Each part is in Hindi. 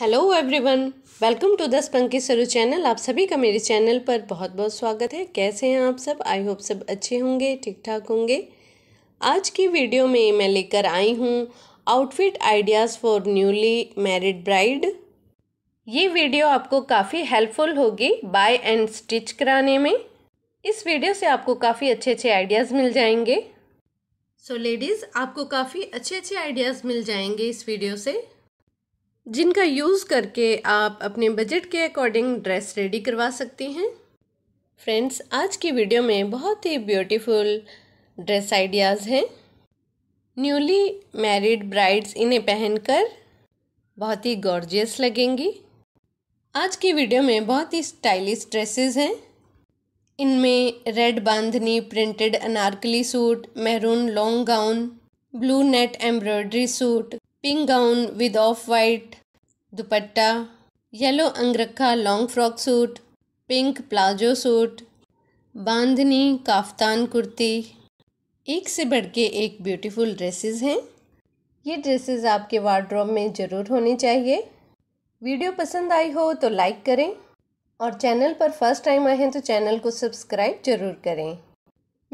Hello everyone welcome to the spunky Saru channel आप सभी का मेरे चैनल पर बहुत बहुत स्वागत है कैसे हैं आप सब आई होप सब अच्छे होंगे ठीक ठाक होंगे आज की वीडियो में मैं लेकर आई हूँ outfit ideas for newly married bride ये वीडियो आपको काफ़ी हेल्पफुल होगी बाय एंड स्टिच कराने में इस वीडियो से आपको काफ़ी अच्छे अच्छे आइडियाज़ मिल जाएंगे सो so लेडीज़ आपको काफ़ी अच्छे अच्छे आइडियाज़ मिल जाएंगे इस वीडियो से जिनका यूज़ करके आप अपने बजट के अकॉर्डिंग ड्रेस रेडी करवा सकती हैं फ्रेंड्स आज की वीडियो में बहुत ही ब्यूटीफुल ड्रेस आइडियाज़ हैं न्यूली मैरिड ब्राइड्स इन्हें पहनकर बहुत ही गॉर्जियस लगेंगी आज की वीडियो में बहुत ही स्टाइलिश ड्रेसेस हैं इनमें red bandhani printed anarkali suit maroon long gown blue net embroidery suit pink gown with off white dupatta yellow angrakha long frock suit pink palazzo suit bandhani kaftan kurti एक से बढ़ के एक ब्यूटीफुल ड्रेसेस हैं ये ड्रेसेस आपके वार्ड्रॉब में ज़रूर होनी चाहिए वीडियो पसंद आई हो तो लाइक करें और चैनल पर फर्स्ट टाइम आए हैं तो चैनल को सब्सक्राइब जरूर करें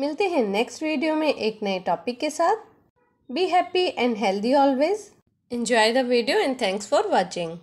मिलते हैं नेक्स्ट वीडियो में एक नए टॉपिक के साथ be happy and healthy always Enjoy the video and thanks for watching.